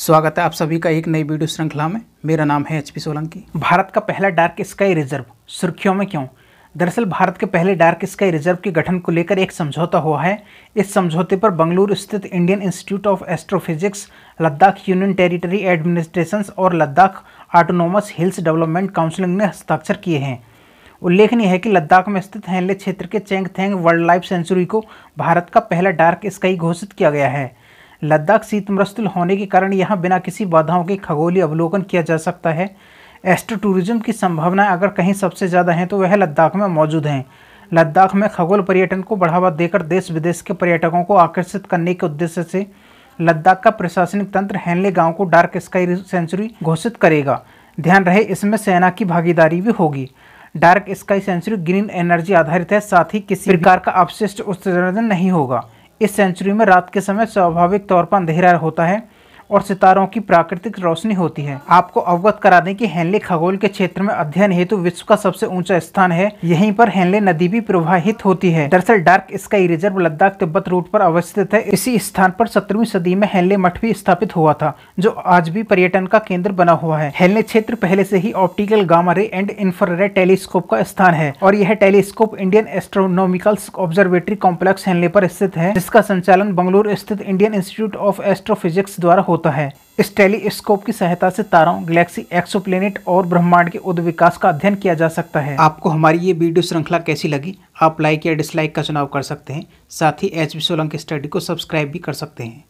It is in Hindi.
स्वागत है आप सभी का एक नई वीडियो श्रृंखला में मेरा नाम है एचपी सोलंकी भारत का पहला डार्क स्काई रिजर्व सुर्खियों में क्यों दरअसल भारत के पहले डार्क स्काई रिजर्व के गठन को लेकर एक समझौता हुआ है इस समझौते पर बंगलुरु स्थित Indian Institute of Astrophysics Ladakh Union Territory Administration और Ladakh Autonomous Hills Development Counselling ने हस्ताक्षर किए हैं उल्लेखनीय है कि लद्दाख में स्थित हैंले क्षेत्र के Changthang wildlife sanctuary को भारत का पहला डार्क स्काई घोषित किया गया है लद्दाख शीतमस्तुल होने के कारण यहाँ बिना किसी बाधाओं के खगोलीय अवलोकन किया जा सकता है एस्ट्रो टूरिज्म की संभावनाएं अगर कहीं सबसे ज़्यादा हैं तो वह लद्दाख में मौजूद हैं लद्दाख में खगोल पर्यटन को बढ़ावा देकर देश विदेश के पर्यटकों को आकर्षित करने के उद्देश्य से लद्दाख का प्रशासनिक तंत्र हैनले गांव को डार्क स्काई सेंचुरी घोषित करेगा ध्यान रहे इसमें सेना की भागीदारी भी होगी dark sky sanctuary green energy आधारित है साथ ही किसी प्रकार का अपशिष्ट उत्सर्जन नहीं होगा इस सेंचुरी में रात के समय स्वाभाविक तौर पर अंधेरा होता है और सितारों की प्राकृतिक रोशनी होती है आपको अवगत करा दें कि हेनले खगोल के क्षेत्र में अध्ययन हेतु विश्व का सबसे ऊंचा स्थान है यहीं पर हेनले नदी भी प्रवाहित होती है दरअसल dark sky reserve Ladakh Tibet route पर अवस्थित है इसी स्थान पर सत्रहवीं सदी में हेनले मठ भी स्थापित हुआ था जो आज भी पर्यटन का केंद्र बना हुआ है हेनले क्षेत्र पहले से ही optical gamma ray and infrared telescope का स्थान है और यह telescope Indian Astronomical Observatory Complex Hanle पर स्थित है जिसका संचालन बंगलुरु स्थित इंडियन इंस्टीट्यूट ऑफ एस्ट्रोफिजिक्स द्वारा होता होता है इस टेलीस्कोप की सहायता से तारों गैलेक्सी एक्सोप्लेनेट और ब्रह्मांड के उद्विकास का अध्ययन किया जा सकता है आपको हमारी ये वीडियो श्रृंखला कैसी लगी आप लाइक या डिसलाइक का चुनाव कर सकते हैं साथ ही एच सोलंकी स्टडी को सब्सक्राइब भी कर सकते हैं